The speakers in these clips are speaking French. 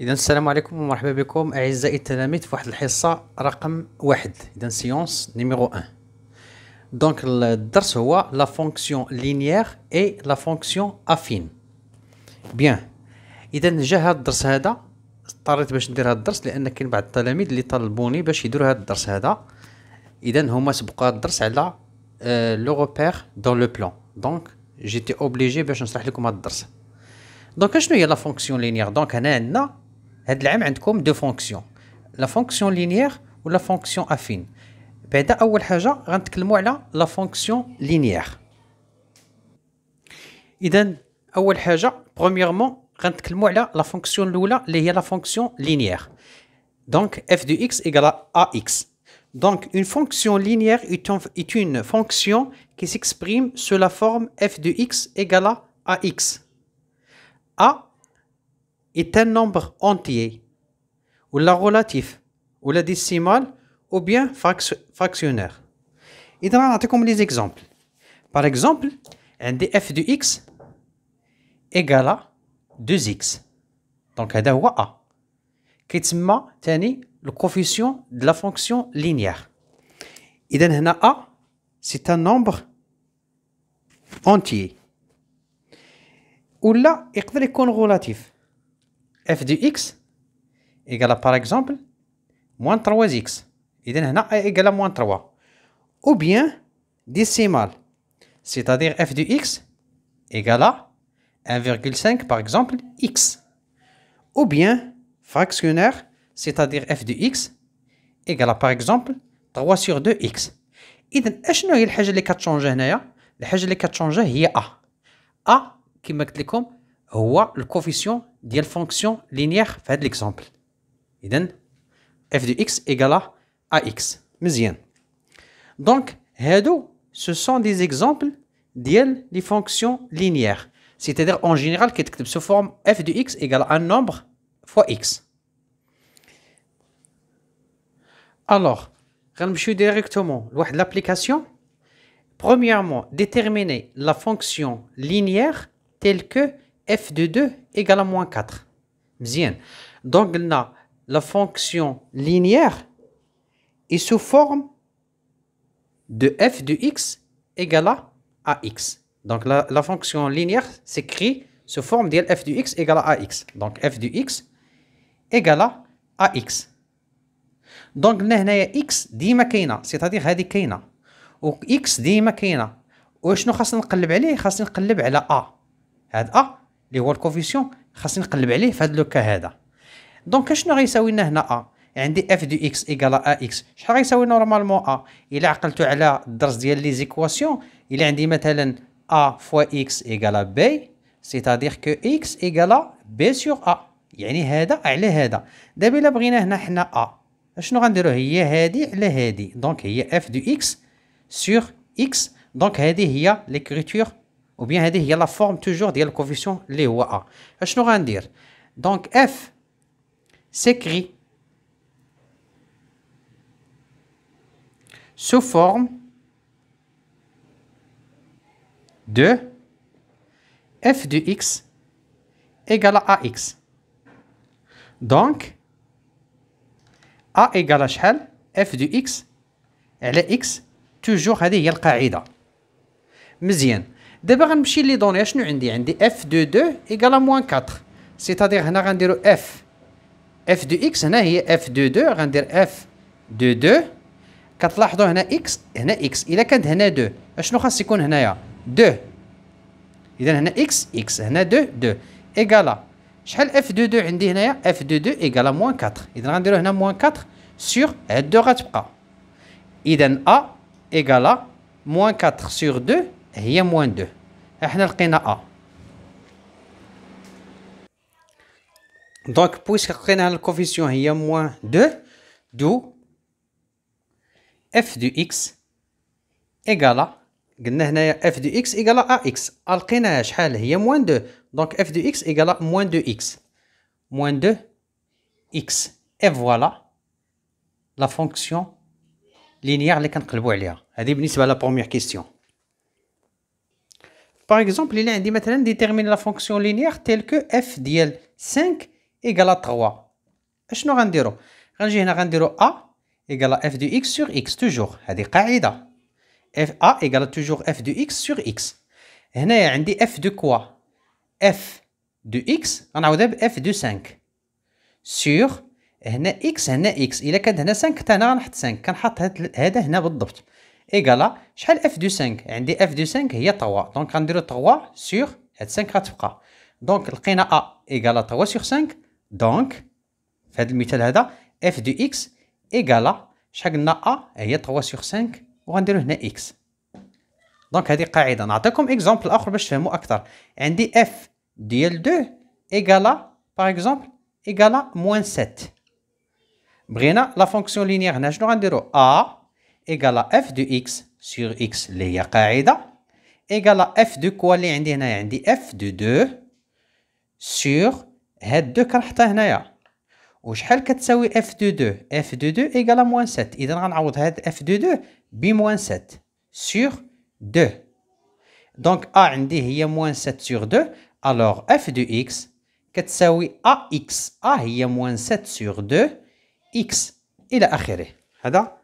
اذا السلام عليكم ومرحبا بكم اعزائي التلاميذ في واحد الحصه رقم واحد اذا سيونس نيميرو 1 دونك الدرس هو لا فونكسيون لينيير اي لا فونكسيون افين بيان اذا جا هذا الدرس هذا اضطريت باش ندير هذا الدرس لان كاين بعض التلاميذ اللي طلبوني باش يديروا هذا الدرس هذا اذا هما سبقوا هذا الدرس على لو روبير دون لو بلان دونك جيتي اوبليجي باش نشرح لكم هذا الدرس دونك شنو هي لا فونكسيون لينيير دونك هنا عندنا nous avons deux fonctions, la fonction linéaire ou la fonction affine. La fonction linéaire. premièrement, la fonction Lula la fonction linéaire. Donc, f de x égale à ax. Donc, une fonction linéaire est une fonction qui s'exprime sous la forme f de x égale à ax est un nombre entier, ou la relatif, ou la décimale, ou bien fractionnaire. Et comme les exemples. Par exemple, un df de x égale à 2x. Donc, il y a. كيتسمى ثاني le coefficient de la fonction linéaire. et هنا a c'est un nombre entier. Ou il peut être relatif f de x égale par exemple moins 3x إذن a égale à moins 3 ou bien décimal c'est-à-dire f de x égale à 1,5 par exemple x ou bien fractionnaire c'est-à-dire f de x égale à par exemple 3 sur 2x إذن أشنو هي الحاجة اللي كتشونجي هنايا الحاجة اللي كتشونجي a A. لكم هو الكوفيسيون Diel fonction linéaire, faites l'exemple. Iden F de x égale à ax. Mais Donc, ce sont des exemples, diel des fonctions linéaires. C'est-à-dire en général qui se forment f de x égale à un nombre fois x. Alors, je vais directement de l'application. Premièrement, déterminer la fonction linéaire telle que f de 2 égale à moins 4. Donc, la fonction linéaire est sous forme de f de x égale à, x. Donc, la, fonction linéaire s'écrit sous forme de f de x égale à x. Donc, f de x égale à, x. Donc, nous a x ديما كاينه c'est-à-dire هذه kena ou x ديما كاينه وشنو نقلب عليه خاصني نقلب a هذا a اللي هو الكوفيسيون خاصني نقلب عليه في هذا لوكا هذا دونك اشنو غيساوي لنا هنا ا عندي اف دو اكس ايكال ا اكس شحال غيساوي نورمالمون ا الا عقلتو على الدرس ديال لي زيكواسيون الا عندي مثلا ا فوا اكس ايكال بي سيتادير كو اكس ايكال بي سور ا يعني هذا على هذا دابا الا بغينا هنا حنا ا اشنو غنديرو هي هادي على هادي دونك هي اف دو اكس سور اكس دونك هادي هي ليكريتور Ou bien il y a la forme toujours de la confusion Léo-A. Je ne vois dire. Donc f s'écrit sous forme de f du x égale à x Donc, A égale à f du x, elle x, toujours il y a la Mais دابا غنمشي لي دوني شنو عندي عندي اف دو دو ايكالا موان 4 سيتادير هنا غنديرو اف اف دو اكس هنا هي اف دو دو غندير اف دو دو كتلاحظوا هنا اكس هنا اكس الا كانت هنا دو اشنو خاص يكون هنايا دو اذا هنا اكس اكس هنا دو دو ايكالا شحال اف دو دو عندي هنايا اف دو دو ايكالا موان 4 اذا غنديرو هنا موان 4 سيغ هاد دو غتبقى اذا ا ايكالا موان 4 سيغ 2 هي موان دو احنا لقينا ا دونك بويسك لقينا الكوفيسيون هي موان دو دو اف دو اكس ايكالا قلنا هنايا اف دو اكس ايكالا ا اكس لقيناها شحال هي موان دو دونك اف دو اكس ايكالا موان دو اكس موان دو اكس اي فوالا لا فونكسيون لينيير اللي كنقلبوا عليها هذه بالنسبه لا بروميير كيستيون باغ اكزومبل الى عندي مثلا ديتيرمين لا فونكسيون لينيير تيل كو اف ديال 5 ايغال 3 اشنو غنديرو غنجي هنا غنديرو ا ايغال اف دو اكس سور اكس توجور هذه قاعده اف ا ايغال توجور اف دو اكس سور اكس هنايا عندي اف دو كوا اف دو اكس غنعاودها اف دو 5 سور هنا اكس هنا اكس الا كانت هنا 5 حتى انا غنحط 5 كنحط هذا هنا بالضبط ايغالا شحال اف دو 5 عندي اف دو 5 هي 3 دونك غنديرو 3 سيغ هاد 5 غتبقى دونك لقينا ا ايغالا 3 سيغ 5 دونك في هاد المثال هذا اف دو اكس ايغالا شحال قلنا ا هي 3 سيغ 5 وغنديرو هنا اكس دونك هذه قاعده نعطيكم اكزامبل اخر باش تفهموا اكثر عندي اف ديال 2 ايغالا باغ اكزومبل ايغالا موان 7 بغينا لا فونكسيون لينيير هنا شنو غنديرو ا إيكالا اف دو اكس سيغ اكس اللي هي قاعدة إيكالا اف دو كوا اللي عندي هنايا عندي اف دو دو سيغ هاد دو كنحطها هنايا وشحال كتساوي اف دو دو اف دو دو إيكالا موان سات إذا غنعوض هاد اف دو دو بموان سات سيغ دو دونك أ عندي هي موان سات سيغ دو ألوغ اف دو اكس كتساوي أ اكس أ هي موان سات سيغ دو اكس إلى آخره هذا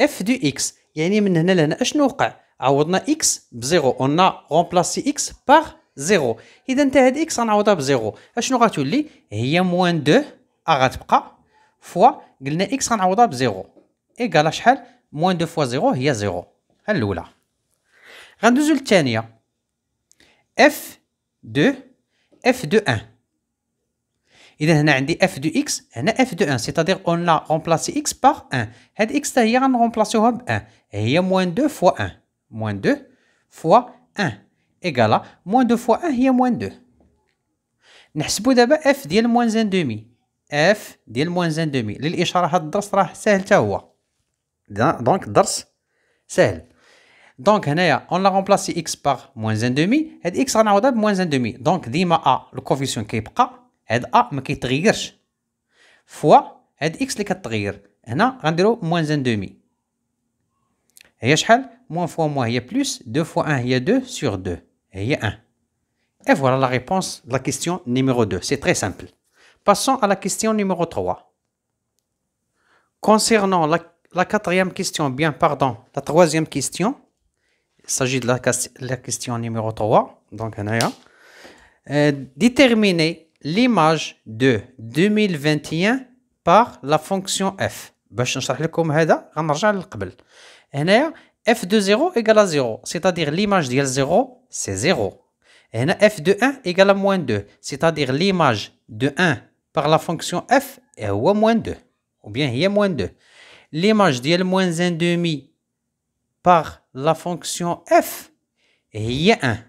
اف دو اكس يعني من هنا لهنا اشنو وقع عوضنا اكس بزيرو اون رومبلاسي اكس باغ زيرو اذا انت هاد اكس غنعوضها بزيرو اشنو غتولي هي موان دو ا غتبقى فوا قلنا اكس غنعوضها بزيرو ايكال شحال موان دو فوا زيرو هي زيرو ها الاولى غندوزو للثانيه اف دو اف دو ان اذا هنا عندي اف دو اكس هنا اف دو 1 سيتادير اون لا رومبلاسي اكس باغ 1 هاد اكس حتى هي غنرومبلاسيوها ب 1 هي موان 2 فوا 1 موان 2 فوا 1 ايكالا موان 2 فوا 1 هي موان 2 نحسبو دابا اف ديال موان زان دومي اف ديال موان زان دومي للاشاره هاد الدرس راه ساهل حتى هو دونك الدرس ساهل دونك هنايا اون لا رومبلاسي اكس باغ موان زان دومي هاد اكس غنعوضها بموان زان دومي دونك ديما ا الكوفيسيون كيبقى Et A, mais er qui fois, et X, les quatre tricheurs. Et A, 1,0, moins 1,5. Et H, fois, moins, plus. 2 fois 1, il y a 2 sur 2. Et 1. Et voilà la réponse, la question numéro 2. C'est très simple. Passons à la question numéro 3. Concernant la quatrième question, bien, pardon, la troisième question, il s'agit de la question numéro 3, donc NAIA. Euh, déterminer l'image de 2021 par la fonction f باش f de 0 égale à 0 c'est-à-dire l'image ديال 0 c'est 0 هنا f de 1 égale à moins 2 c'est-à-dire l'image de 1 par la fonction f est moins 2 ou bien هي moins 2 l'image ديال moins 1 demi par la fonction f هي 1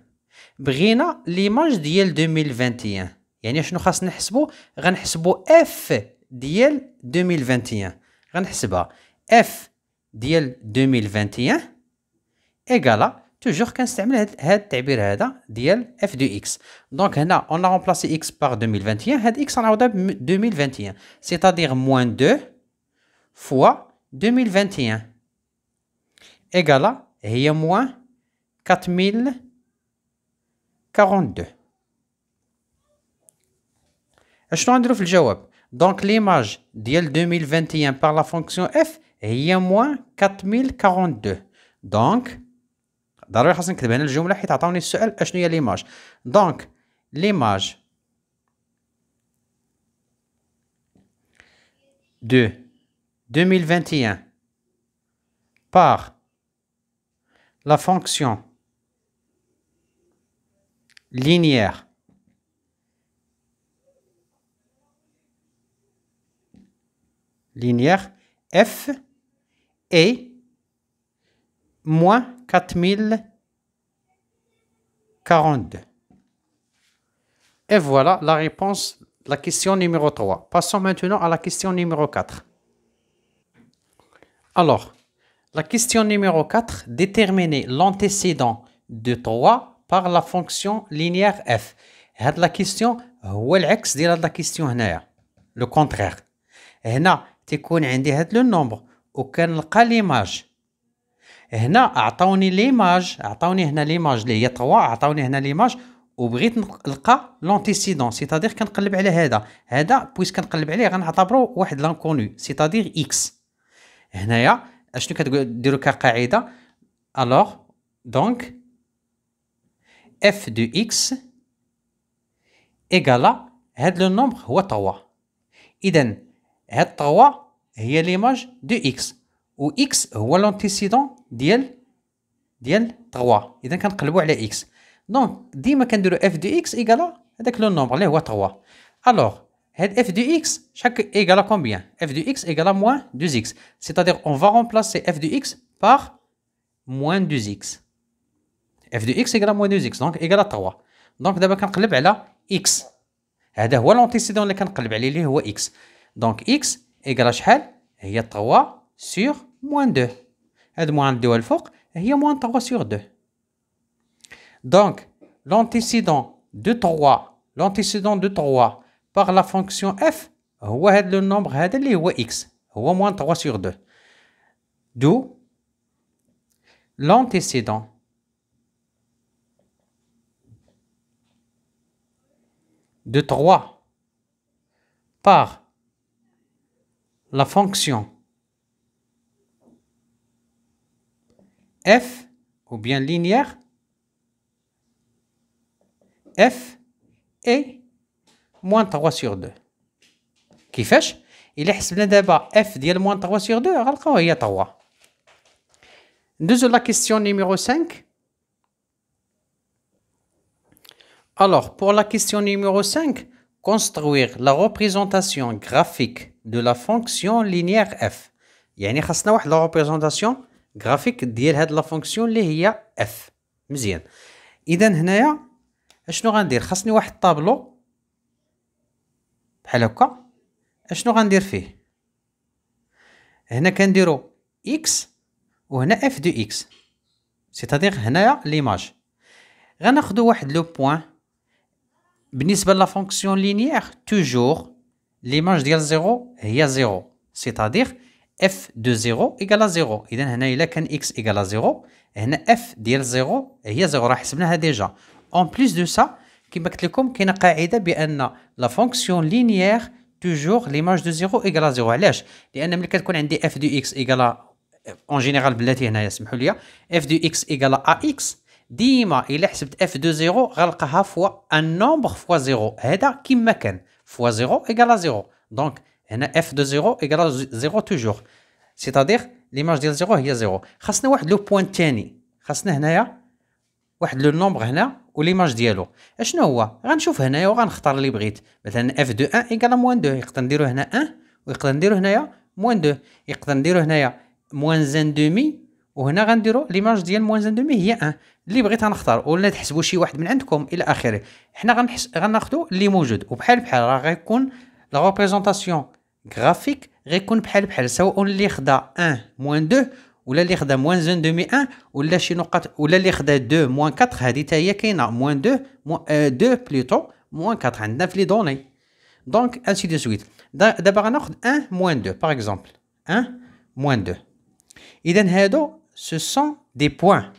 بغينا l'image ديال 2021 يعني شنو خاص نحسبو غنحسبو اف ديال 2021 غنحسبها اف ديال 2021 ايكالا توجور كنستعمل هاد, هاد التعبير هذا ديال اف دو اكس دونك هنا اون رومبلاسي اكس باغ 2021 هاد اكس غنعوضها ب 2021 سيتادير موان 2 فوا 2021 ايكالا هي موان 4042 Donc l'image في الجواب دونك ليماج ديال 2021 par la fonction f هي moins 4042 Donc ضروري خاصني نكتب الجمله حيت عطاوني السؤال هي ليماج de 2021 par la fonction linéaire linéaire f et moins 4042. Et voilà la réponse, la question numéro 3. Passons maintenant à la question numéro 4. Alors, la question numéro 4, déterminer l'antécédent de 3 par la fonction linéaire f. la question. Où هو العكس de la question le Le contraire. تيكون عندي هاد لو نومبر وكنلقى ليماج هنا عطاوني ليماج عطاوني هنا ليماج اللي هي 3 عطاوني هنا ليماج وبغيت نلقى لونتيسيدون سيتادير كنقلب على هذا هذا بويس كنقلب عليه غنعتبرو واحد لانكونو سيتادير اكس هنايا اشنو كديروا كقاعده الوغ دونك اف دو اكس ايكالا هاد لو نومبر هو 3 اذا H3 est l'image de x. Ou x est l'antécédent de l'3. Et donc on cas de calcul, x. Donc, dites-moi quand je f de x est égal à Et le nombre, est 3. Alors, f de x, chaque est égal à combien f de x est égal à moins 2x. C'est-à-dire qu'on va remplacer f de x par moins 2x. f de x est égal à moins 2x, donc égal à 3. Donc, on le cas de x. Et dans le cas de il est x. Donc x égale à y هي 3 sur moins 2 Et moins 2 y هي moins 3 sur 2 donc l'antécédent de 3 l'antécédent de 3 par la fonction f هو est le nombre هذا اللي هو x هو moins 3 sur 2 d'où l'antécédent de 3 par la fonction f ou bien linéaire f est moins 3 sur 2 Il est حسبنا دابا f ديال moins 3 sur 2 alors il y a 3 avons la question numéro 5 Alors, pour la question numéro 5, construire la représentation graphique de la fonction linéaire f يعني خاصنا واحد لا représentation graphique ديال هاد لا فونكسيون اللي هي اف مزيان اذا هنايا اشنو غندير خاصني واحد طابلو بحال هكا اشنو غندير فيه هنا كنديرو اكس وهنا اف دو اكس سيتادير هنايا ليماج غناخدو واحد لو بوين بالنسبه لا فونكسيون لينيير توجور ليماج ديال زيرو هي زيرو سيتادير اف دو زيرو ايكالا زيرو اذا هنا الا كان اكس ايكالا زيرو هنا اف ديال زيرو هي زيرو راه حسبناها ديجا اون بليس دو سا كما قلت لكم كاينه قاعده بان لا فونكسيون لينيير توجور ليماج دو زيرو ايكالا زيرو علاش لان ملي كتكون عندي اف دو اكس ايكالا اون جينيرال بلاتي هنايا سمحوا لي اف دو اكس ايكالا ا اكس ديما الا حسبت اف دو زيرو غنلقاها فوا ان نومبر فوا زيرو هذا كيما كان فوا زيرو ايكالا زيرو دونك هنا اف دو زيرو ايكالا زيرو توجور سيتادير ليماج ديال زيرو هي زيرو خاصنا واحد لو بوان تاني خاصنا هنايا واحد لو نومبر هنا وليماج ديالو اشنو هو غنشوف هنايا وغنختار اللي بغيت مثلا اف دو ان ايكالا موان دو يقدر نديرو هنا ان ويقدر نديرو هنايا موان دو يقدر نديرو هنايا موان زان دومي وهنا غنديروا ليماج ديال موان ان دومي هي ان اللي بغيتها نختار ولا تحسبوا شي واحد من عندكم الى اخره حنا غنحس غناخذوا اللي موجود وبحال بحال راه غيكون لا ريبريزونطاسيون غرافيك غيكون بحال بحال سواء اللي خدا ان موان دو ولا اللي خدا موان زون دومي ان ولا شي نقط ولا اللي خدا دو موان كاتر هادي تا هي كاينه موان 2 دو بليتو موان كاتر عندنا في لي دوني دونك انسي دو سويت دابا غناخد ان موان دو باغ اكزومبل ان موان دو اذا هادو ce sont des points.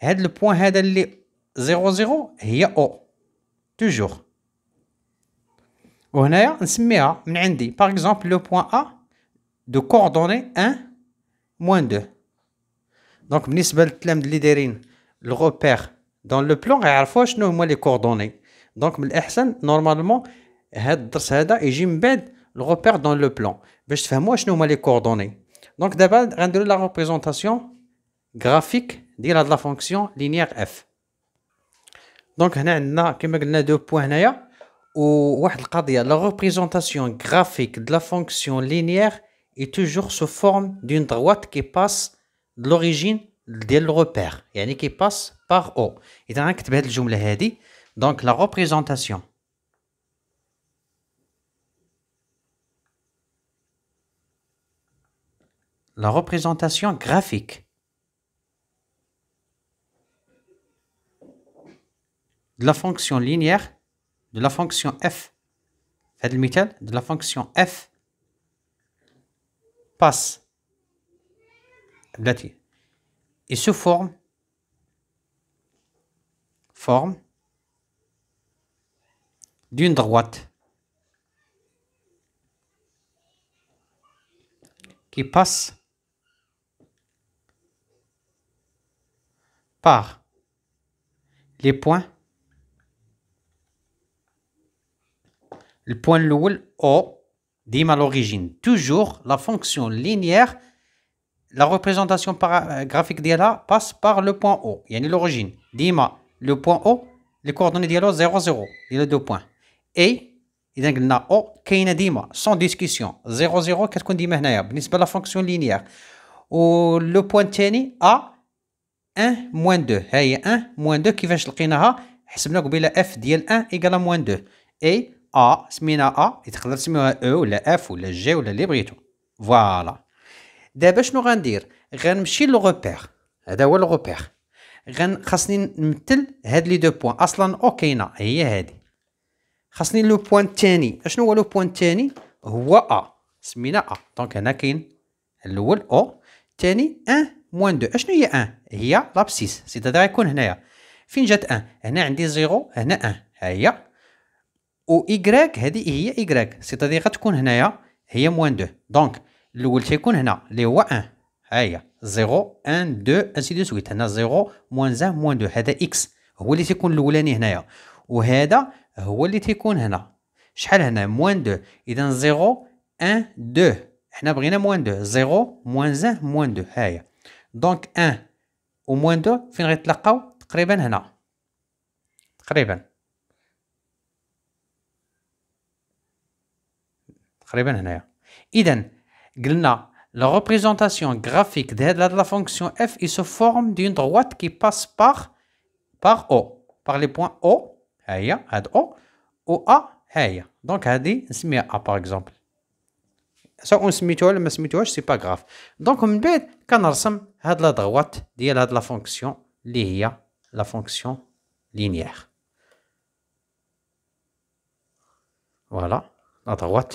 Et le point est les zéro a Toujours. On a Par exemple, le point A de coordonnées 1, moins 2. Donc, le repère dans le plan, il fois que pas les coordonnées. Donc, normalement, le repère dans le plan. Je fais moi les coordonnées. Donc, d'abord, la représentation graphique de la fonction linéaire f donc la représentation graphique de la fonction linéaire est toujours sous forme d'une droite qui passe de l'origine del repère. et qui passe par O donc la représentation la représentation graphique de la fonction linéaire de la fonction f. de la fonction f passe et se forme forme d'une droite qui passe par les points Le point l'oul, O, oh, dit à l'origine. Toujours, la fonction linéaire, la représentation graphique la passe par le point O. Il y a l'origine. dima le point O, les coordonnées sont 0, 0. Il y a deux points. Et, il y a O, sans discussion 0 0 كتكون ديما هنايا بالنسبه la fonction linéaire. و le point الثاني A, 1 moins 2 ها 1 moins 2 كيفاش لقيناها حسبنا قبيله F ديال 1 à moins 2 Et, ا سمينا ا تقدر تسميوها او ولا اف ولا جي ولا اللي بغيتو فوالا دابا شنو غندير غنمشي روبير هذا هو روبير غن خاصني نمثل هاد لي دو بوان اصلا او كاينه هي هادي خاصني لو بوان الثاني اشنو هو لو بوان الثاني هو ا سمينا ا دونك هنا كاين الاول او الثاني ان موان دو اشنو هي ان هي لابسيس دا يكون هنايا فين جات ان هنا عندي زيرو هنا ان ها هي و إيكغيك هادي هي إيكغيك سيتادير غتكون هنايا هي موان دو دونك الأول تيكون هنا لي هو أن ها هي زيرو أن دو أنسي دو سويت هنا زيرو موان زان موان دو هذا إكس هو اللي تيكون الأولاني هنايا و وهذا هو اللي تيكون هنا شحال هنا موان دو إذا زيرو أن دو حنا بغينا موان دو زيرو موان زان موان دو ها هي دونك أن و موان دو فين غيتلقاو تقريبا هنا تقريبا تقريبا la représentation graphique de la fonction f se forme d'une droite qui passe par o par les points o A, a, o a haya donc hadi نسمي a par exemple ça on سميتو ولا se ce c'est pas grave donc on peut كنرسم هاد la droite de la fonction y a la fonction linéaire voilà la droite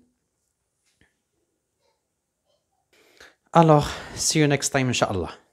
Alors, see you next time, inshallah.